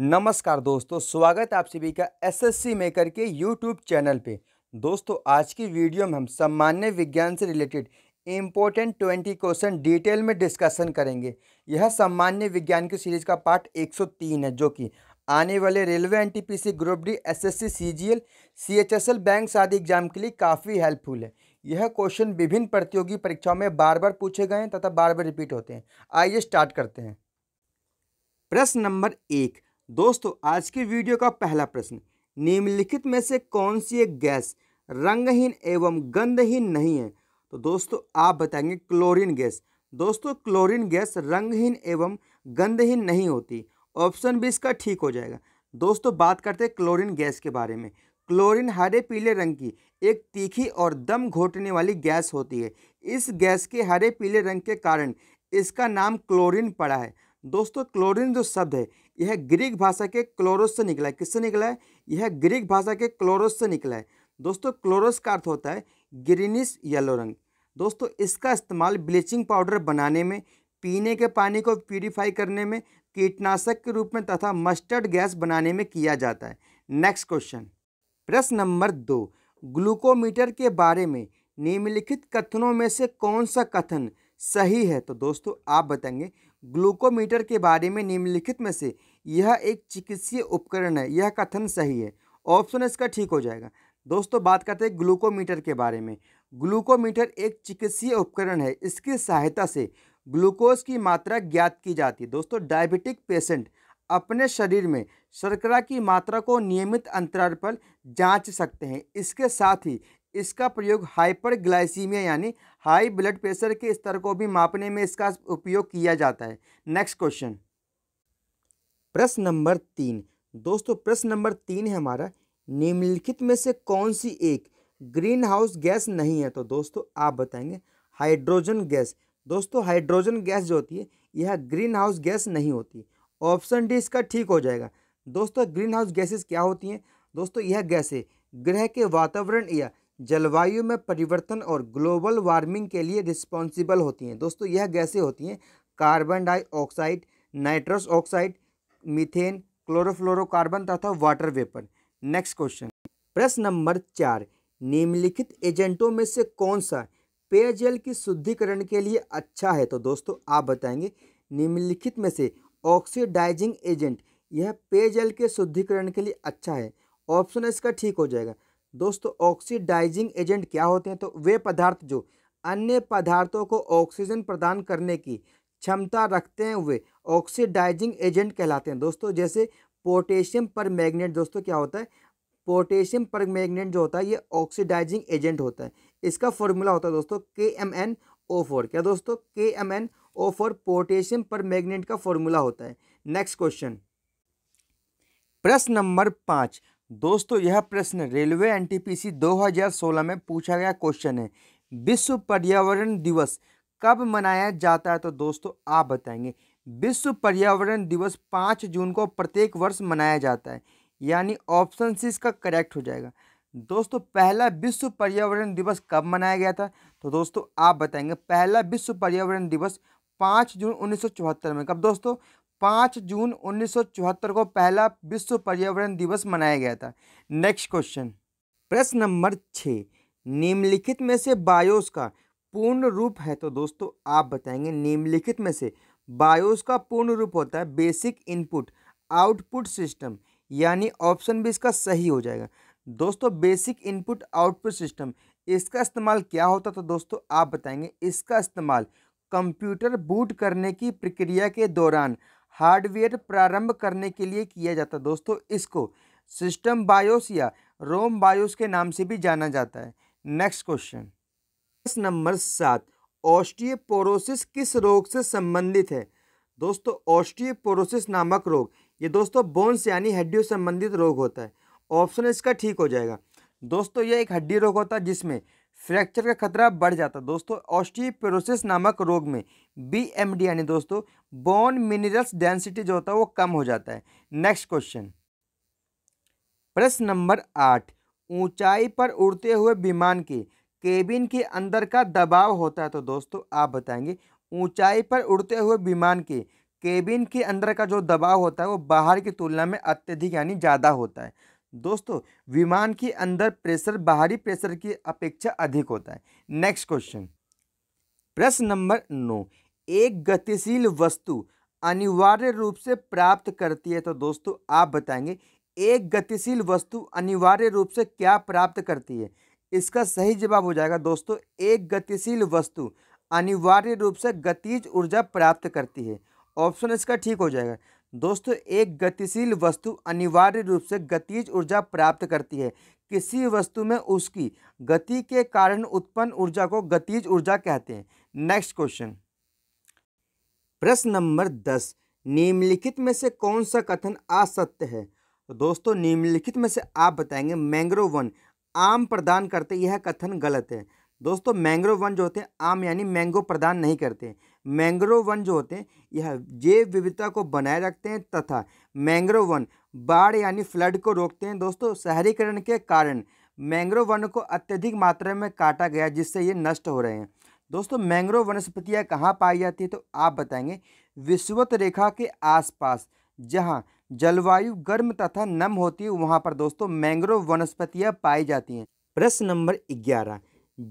नमस्कार दोस्तों स्वागत आप सभी का एसएससी मेकर के यूट्यूब चैनल पे दोस्तों आज की वीडियो में हम सामान्य विज्ञान से related important twenty question detail में डिस्कशन करेंगे यह सामान्य विज्ञान की सीरीज का पार्ट 103 है जो कि आने वाले railway C group D S H S L bank आदि एग्जाम के लिए काफ़ी हेल्पफुल है यह क्वेश्चन विभिन्न प्रतियोगी परीक्षाओं में बार बार पूछे गए हैं तथा बार बार रिपीट होते हैं आइए स्टार्ट करते हैं प्रश्न नंबर एक दोस्तों आज की वीडियो का पहला प्रश्न निम्नलिखित में से कौन सी एक गैस रंगहीन एवं गंधहीन नहीं है तो दोस्तों आप बताएंगे क्लोरीन गैस दोस्तों क्लोरीन गैस रंगहीन एवं गंधहीन नहीं होती ऑप्शन भी इसका ठीक हो जाएगा दोस्तों बात करते हैं क्लोरीन गैस के बारे में क्लोरीन हरे पीले रंग की एक तीखी और दम घोटने वाली गैस होती है इस गैस के हरे पीले रंग के कारण इसका नाम क्लोरीन पड़ा है दोस्तों क्लोरीन जो शब्द है यह ग्रीक भाषा के क्लोरोस से निकला है किससे निकला है यह ग्रीक भाषा के क्लोरोस से निकला है दोस्तों क्लोरोस का अर्थ होता है ग्रीनिश येलो रंग दोस्तों इसका इस्तेमाल ब्लीचिंग पाउडर बनाने में पीने के पानी को प्यूरीफाई करने में कीटनाशक के रूप में तथा मस्टर्ड गैस बनाने में किया जाता है नेक्स्ट क्वेश्चन प्रश्न नंबर दो ग्लूकोमीटर के बारे में निम्नलिखित कथनों में से कौन सा कथन सही है तो दोस्तों आप बताएंगे ग्लूकोमीटर के बारे में निम्नलिखित में से यह एक चिकित्सीय उपकरण है यह कथन सही है ऑप्शन इसका ठीक हो जाएगा दोस्तों बात करते हैं ग्लूकोमीटर के बारे में ग्लूकोमीटर एक चिकित्सीय उपकरण है इसकी सहायता से ग्लूकोज की मात्रा ज्ञात की जाती है दोस्तों डायबिटिक पेशेंट अपने शरीर में शर्करा की मात्रा को नियमित अंतराल पर जांच सकते हैं इसके साथ ही इसका प्रयोग हाइपरग्लाइसीमिया यानी हाई ब्लड प्रेशर के स्तर को भी मापने में इसका उपयोग किया जाता है नेक्स्ट क्वेश्चन प्रश्न नंबर तीन दोस्तों प्रश्न नंबर तीन है हमारा निम्नलिखित में से कौन सी एक ग्रीन हाउस गैस नहीं है तो दोस्तों आप बताएंगे हाइड्रोजन गैस दोस्तों हाइड्रोजन गैस जो होती है यह ग्रीन हाउस गैस नहीं होती ऑप्शन डी इसका ठीक हो जाएगा दोस्तों ग्रीन हाउस गैसेस क्या होती हैं दोस्तों यह गैसें ग्रह के वातावरण या जलवायु में परिवर्तन और ग्लोबल वार्मिंग के लिए रिस्पॉन्सिबल होती हैं दोस्तों यह गैसें होती हैं carbon dioxide nitrous oxide methane chlorofluorocarbon तथा वाटर वेपर नेक्स्ट क्वेश्चन प्रश्न नंबर चार निम्नलिखित एजेंटों में से कौन सा पेयजल की शुद्धिकरण के लिए अच्छा है तो दोस्तों आप बताएंगे निम्नलिखित में से ऑक्सीडाइजिंग एजेंट यह पेयजल के शुद्धिकरण के लिए अच्छा है ऑप्शन इसका ठीक हो जाएगा दोस्तों ऑक्सीडाइजिंग एजेंट क्या होते हैं तो वे पदार्थ जो अन्य पदार्थों को ऑक्सीजन प्रदान करने की क्षमता रखते हैं वे ऑक्सीडाइजिंग एजेंट कहलाते हैं दोस्तों जैसे पोटेशियम पर मैगनेट दोस्तों क्या होता है पोटेशियम पर जो होता है ये ऑक्सीडाइजिंग एजेंट होता है इसका फॉर्मूला होता है दोस्तों के एम एन ओ फोर क्या दोस्तों के M N O four potassium पर मैगनेट का फॉर्मूला होता है नेक्स्ट क्वेश्चन प्रश्न नंबर पाँच दोस्तों यह प्रश्न रेलवे एनटीपीसी 2016 में पूछा गया क्वेश्चन है विश्व पर्यावरण दिवस कब मनाया जाता है तो दोस्तों आप बताएंगे विश्व पर्यावरण दिवस पाँच जून को प्रत्येक वर्ष मनाया जाता है यानी ऑप्शन सी इसका करेक्ट हो जाएगा दोस्तों पहला विश्व पर्यावरण दिवस कब मनाया गया था तो दोस्तों आप बताएंगे पहला विश्व पर्यावरण दिवस पाँच जून उन्नीस में कब दोस्तों पाँच जून 1974 को पहला विश्व पर्यावरण दिवस मनाया गया था नेक्स्ट क्वेश्चन प्रश्न नंबर छः निम्नलिखित में से बायोस का पूर्ण रूप है तो दोस्तों आप बताएंगे निम्नलिखित में से बायोस का पूर्ण रूप होता है बेसिक इनपुट आउटपुट सिस्टम यानी ऑप्शन भी इसका सही हो जाएगा दोस्तों बेसिक इनपुट आउटपुट सिस्टम इसका इस्तेमाल क्या होता था दोस्तों आप बताएंगे इसका इस्तेमाल कंप्यूटर बूट करने की प्रक्रिया के दौरान हार्डवेयर प्रारंभ करने के लिए किया जाता है दोस्तों इसको सिस्टम बायोस या रोम बायोस के नाम से भी जाना जाता है नेक्स्ट क्वेश्चन प्रश्न नंबर सात ऑस्टियोपोरोसिस किस रोग से संबंधित है दोस्तों ऑस्टियोपोरोसिस नामक रोग ये दोस्तों बोन्स यानी हड्डियों संबंधित रोग होता है ऑप्शन इसका ठीक हो जाएगा दोस्तों यह एक हड्डी रोग होता है जिसमें फ्रैक्चर का खतरा बढ़ जाता है दोस्तों ऑस्टियोपेरोसिस नामक रोग में बी एम डी यानी दोस्तों बोन मिनरल्स डेंसिटी जो होता है वो कम हो जाता है नेक्स्ट क्वेश्चन प्रश्न नंबर आठ ऊंचाई पर उड़ते हुए विमान के केबिन के अंदर का दबाव होता है तो दोस्तों आप बताएंगे ऊंचाई पर उड़ते हुए विमान के केबिन के अंदर का जो दबाव होता है वो बाहर की तुलना में अत्यधिक यानी ज़्यादा होता है दोस्तों विमान के अंदर प्रेशर बाहरी प्रेशर की अपेक्षा अधिक होता है नेक्स्ट क्वेश्चन प्रश्न नंबर नौ एक गतिशील वस्तु अनिवार्य रूप से प्राप्त करती है तो दोस्तों आप बताएंगे एक गतिशील वस्तु अनिवार्य रूप से क्या प्राप्त करती है इसका सही जवाब हो जाएगा दोस्तों एक गतिशील वस्तु अनिवार्य रूप से गतिज ऊर्जा प्राप्त करती है ऑप्शन इसका ठीक हो जाएगा दोस्तों एक गतिशील वस्तु अनिवार्य रूप से गतिज ऊर्जा प्राप्त करती है किसी वस्तु में उसकी गति के कारण उत्पन्न ऊर्जा को गतिज ऊर्जा कहते हैं नेक्स्ट क्वेश्चन प्रश्न नंबर दस निम्नलिखित में से कौन सा कथन असत्य है तो दोस्तों निम्नलिखित में से आप बताएंगे मैंग्रो वन आम प्रदान करते यह कथन गलत है दोस्तों मैंग्रो वन जो होते हैं आम यानी मैंगो प्रदान नहीं करते मैंग्रोव वन जो होते हैं यह जैव विविधता को बनाए रखते हैं तथा मैंग्रोव वन बाढ़ यानी फ्लड को रोकते हैं दोस्तों शहरीकरण के कारण मैंग्रोव वन को अत्यधिक मात्रा में काटा गया जिससे ये नष्ट हो रहे हैं दोस्तों मैंग्रोव वनस्पतियाँ कहाँ पाई जाती है तो आप बताएंगे विश्वत रेखा के आसपास जहाँ जलवायु गर्म तथा नम होती है वहाँ पर दोस्तों मैंग्रोव वनस्पतियाँ पाई जाती हैं प्रश्न नंबर ग्यारह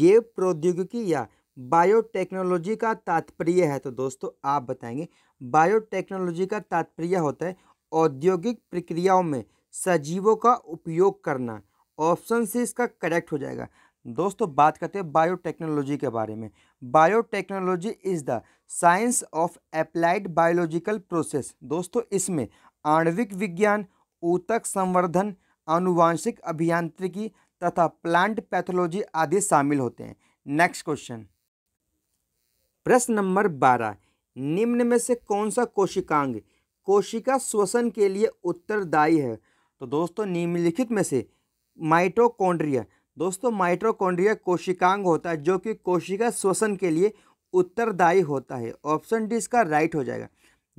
जैव प्रौद्योगिकी या बायोटेक्नोलॉजी का तात्पर्य है तो दोस्तों आप बताएंगे बायोटेक्नोलॉजी का तात्पर्य होता है औद्योगिक प्रक्रियाओं में सजीवों का उपयोग करना ऑप्शन से इसका करेक्ट हो जाएगा दोस्तों बात करते हैं बायोटेक्नोलॉजी के बारे में biotechnology is the science of applied biological process दोस्तों इसमें आणविक विज्ञान ऊतक संवर्धन आनुवांशिक अभियांत्रिकी तथा प्लांट पैथोलॉजी आदि शामिल होते हैं नेक्स्ट क्वेश्चन प्रश्न नंबर बारह निम्न में से कौन सा कोशिकांग कोशिका श्वसन के लिए उत्तरदायी है तो दोस्तों निम्नलिखित में से माइटोकॉन्ड्रिया दोस्तों माइटोकॉन्ड्रिया कोशिकांग होता है जो कि कोशिका श्वसन के लिए उत्तरदायी होता है ऑप्शन डी इसका राइट हो जाएगा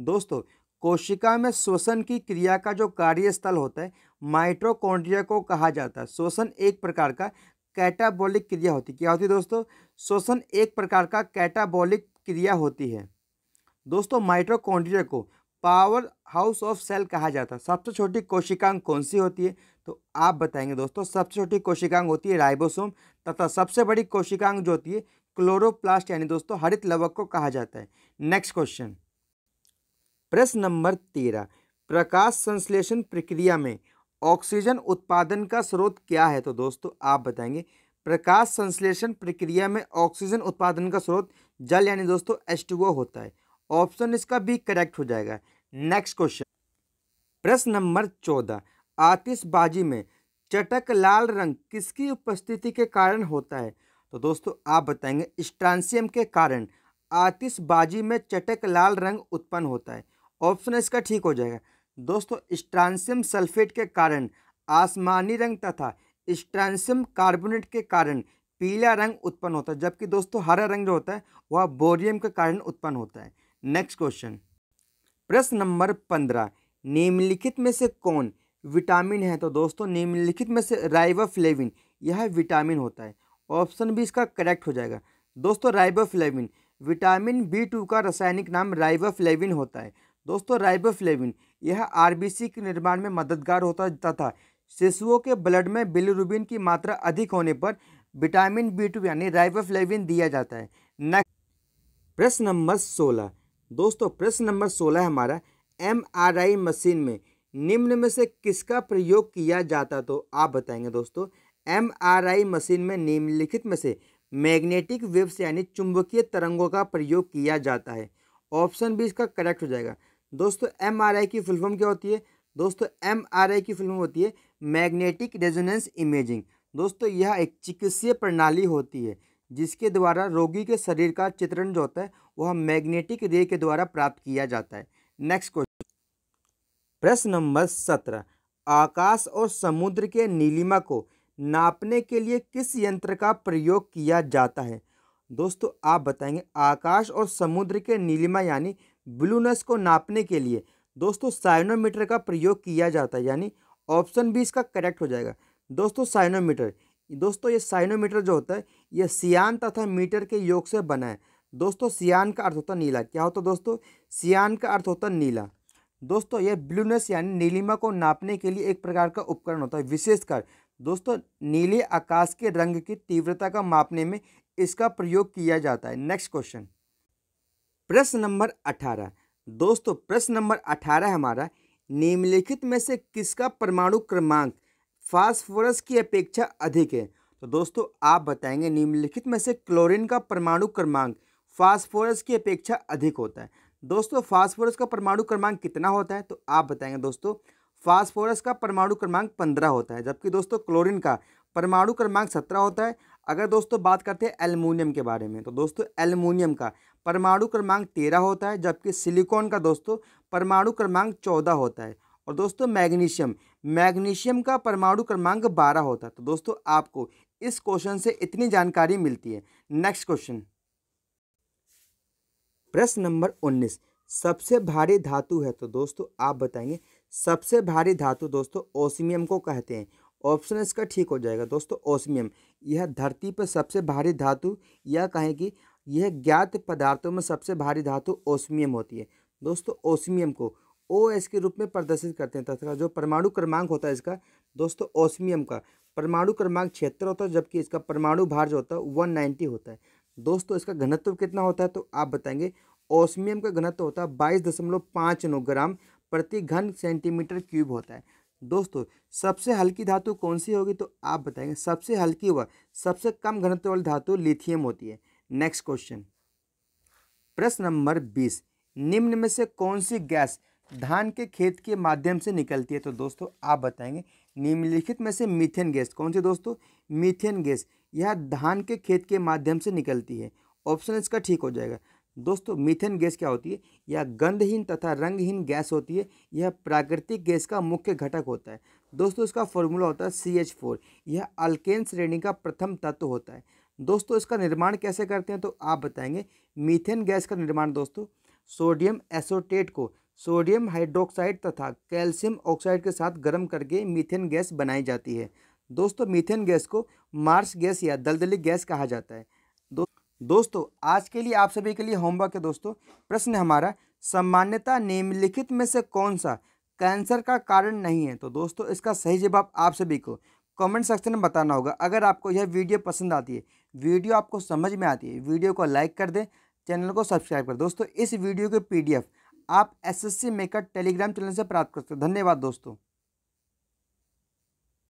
दोस्तों कोशिका में श्वसन की क्रिया का जो कार्यस्थल होता है माइट्रोकॉन्ड्रिया को कहा जाता है श्वसन एक प्रकार का कैटाबॉलिक क्रिया होती क्या होती है दोस्तों श्वसन एक प्रकार का कैटाबॉलिक क्रिया होती है दोस्तों माइट्रोकॉन्ड्रिया को पावर हाउस ऑफ सेल कहा जाता है सबसे छोटी कोशिकांग कौन सी होती है तो आप बताएंगे दोस्तों सबसे छोटी कोशिकांग होती है राइबोसोम तथा सबसे बड़ी कोशिकांग जो होती है क्लोरोप्लास्ट यानी दोस्तों हरित लवक को कहा जाता है नेक्स्ट क्वेश्चन प्रश्न नंबर तेरह प्रकाश संश्लेषण प्रक्रिया में ऑक्सीजन उत्पादन का स्रोत क्या है तो दोस्तों आप बताएंगे प्रकाश संश्लेषण प्रक्रिया में ऑक्सीजन उत्पादन का स्रोत जल यानी दोस्तों एस होता है ऑप्शन इसका भी करेक्ट हो जाएगा नेक्स्ट क्वेश्चन प्रश्न नंबर चौदह आतिशबाजी में चटक लाल रंग किसकी उपस्थिति के कारण होता है तो दोस्तों आप बताएंगे स्ट्रांसियम के कारण आतिशबाजी में चटक लाल रंग उत्पन्न होता है ऑप्शन इसका ठीक हो जाएगा दोस्तों स्ट्रांसियम सल्फेट के कारण आसमानी रंग तथा स्ट्रांसियम कार्बोनेट के कारण पीला रंग उत्पन्न होता है जबकि दोस्तों हरा रंग जो होता है वह बोरियम के कारण उत्पन्न होता है नेक्स्ट क्वेश्चन प्रश्न नंबर पंद्रह निम्नलिखित में से कौन विटामिन है तो दोस्तों निम्नलिखित में से राइबोफ्लेविन यह विटामिन होता है ऑप्शन भी इसका करेक्ट हो जाएगा दोस्तों राइबोफ्लेविन विटामिन बी टू का रासायनिक नाम राइबोफ्लेविन होता है दोस्तों राइबोफ्लेविन यह आरबीसी के निर्माण में मददगार होता था शिशुओं के ब्लड में बिलरुबिन की मात्रा अधिक होने पर विटामिन बी टू यानी राइबोफ्लेविन दिया जाता है नेक्स्ट प्रश्न नंबर सोलह दोस्तों प्रश्न नंबर सोलह हमारा एमआरआई मशीन में निम्न में से किसका प्रयोग किया जाता तो आप बताएंगे दोस्तों एमआरआई मशीन में निम्नलिखित में से मैग्नेटिक वेव्स यानी चुंबकीय तरंगों का प्रयोग किया जाता है ऑप्शन भी इसका करेक्ट हो जाएगा दोस्तों एम आर आई की फुलफॉर्म क्या होती है दोस्तों एम आर आई की फुलफॉर्म होती है मैग्नेटिक रेजोनेंस इमेजिंग दोस्तों यह एक चिकित्सीय प्रणाली होती है जिसके द्वारा रोगी के शरीर का चित्रण जो होता है वह मैग्नेटिक रे के द्वारा प्राप्त किया जाता है नेक्स्ट क्वेश्चन प्रश्न नंबर सत्रह आकाश और समुद्र के नीलिमा को नापने के लिए किस यंत्र का प्रयोग किया जाता है दोस्तों आप बताएंगे आकाश और समुद्र के नीलिमा यानी ब्लूनेस को नापने के लिए दोस्तों साइनोमीटर का प्रयोग किया जाता है यानी ऑप्शन भी इसका करेक्ट हो जाएगा दोस्तों साइनोमीटर दोस्तों ये साइनोमीटर जो होता है ये सियान तथा मीटर के योग से बना है दोस्तों सियान का अर्थ होता नीला क्या होता दोस्तों सियान का अर्थ होता नीला दोस्तों यह ब्लूनेस यानी नीलिमा को नापने के लिए एक प्रकार का उपकरण होता है विशेषकर दोस्तों नीले आकाश के रंग की तीव्रता का मापने में इसका प्रयोग किया जाता है नेक्स्ट क्वेश्चन प्रश्न नंबर अठारह दोस्तों प्रश्न नंबर अठारह हमारा निम्नलिखित में से किसका परमाणु क्रमांक फास्फोरस की अपेक्षा अधिक है तो दोस्तों आप बताएंगे निम्नलिखित में से क्लोरीन का परमाणु क्रमांक फास्फोरस की अपेक्षा अधिक होता है दोस्तों फास्फोरस का परमाणु क्रमांक कितना होता है तो आप बताएंगे दोस्तों फास्फोरस का परमाणु क्रमांक पंद्रह होता है जबकि दोस्तों क्लोरीन का परमाणु क्रमांक सत्रह होता है अगर दोस्तों बात करते हैं एलमोनियम के बारे में तो दोस्तों एलमोनियम का परमाणु क्रमांक तेरह होता है जबकि सिलिकॉन का दोस्तों परमाणु क्रमांक चौदह होता है और दोस्तों मैग्नीशियम मैग्नीशियम का परमाणु क्रमांक बारह होता है तो दोस्तों आपको इस क्वेश्चन से इतनी जानकारी मिलती है नेक्स्ट क्वेश्चन प्रश्न नंबर उन्नीस सबसे भारी धातु है तो दोस्तों आप बताएंगे सबसे भारी धातु दोस्तों ओसिमियम को कहते हैं ऑप्शन इसका ठीक हो जाएगा दोस्तों ओसमियम यह धरती पर सबसे भारी धातु या कहें कि यह ज्ञात पदार्थों में सबसे भारी धातु ओसमियम होती है दोस्तों ओसमियम को ओ एस के रूप में प्रदर्शित करते हैं तथा जो परमाणु क्रमांक होता है इसका दोस्तों ओसमियम का परमाणु क्रमांक छिहत्तर होता है जबकि इसका परमाणु भार जो होता है वन नाइन्टी होता है दोस्तों इसका घनत्व कितना होता है तो आप बताएंगे ओसमियम का घनत्व होता है बाईस दशमलव पाँच नौ ग्राम प्रति घन सेंटीमीटर क्यूब होता है दोस्तों सबसे हल्की धातु कौन सी होगी तो आप बताएंगे सबसे हल्की व सबसे कम घनत्व वाली धातु लिथियम होती है नेक्स्ट क्वेश्चन प्रश्न नंबर बीस निम्न में से कौन सी गैस धान के खेत के माध्यम से निकलती है तो दोस्तों आप बताएंगे निम्नलिखित में से मीथेन गैस कौन सी दोस्तों मीथेन गैस यह धान के खेत के माध्यम से निकलती है ऑप्शन इसका ठीक हो जाएगा दोस्तों मीथेन गैस क्या होती है यह गंधहीन तथा रंगहीन गैस होती है यह प्राकृतिक गैस का मुख्य घटक होता है दोस्तों इसका फॉर्मूला होता है सी एच फोर यह अल्केन श्रेणी का प्रथम तत्व होता है दोस्तों इसका निर्माण कैसे करते हैं तो आप बताएंगे मीथेन गैस का निर्माण दोस्तों सोडियम एसोटेट को सोडियम हाइड्रोक्साइड तथा कैल्शियम ऑक्साइड के साथ गर्म करके मीथेन गैस बनाई जाती है दोस्तों मीथेन गैस को मार्स गैस या दलदली गैस कहा जाता है दो, दोस्तों आज के लिए आप सभी के लिए होमवर्क है दोस्तों प्रश्न हमारा सामान्यता निम्नलिखित में से कौन सा कैंसर का कारण नहीं है तो दोस्तों इसका सही जवाब आप सभी को कमेंट सेक्शन में बताना होगा अगर आपको यह वीडियो पसंद आती है वीडियो आपको समझ में आती है वीडियो को लाइक कर दें चैनल को सब्सक्राइब कर दोस्तों इस वीडियो के पीडीएफ आप एसएससी मेकर टेलीग्राम चैनल से प्राप्त कर सकते हैं धन्यवाद दोस्तों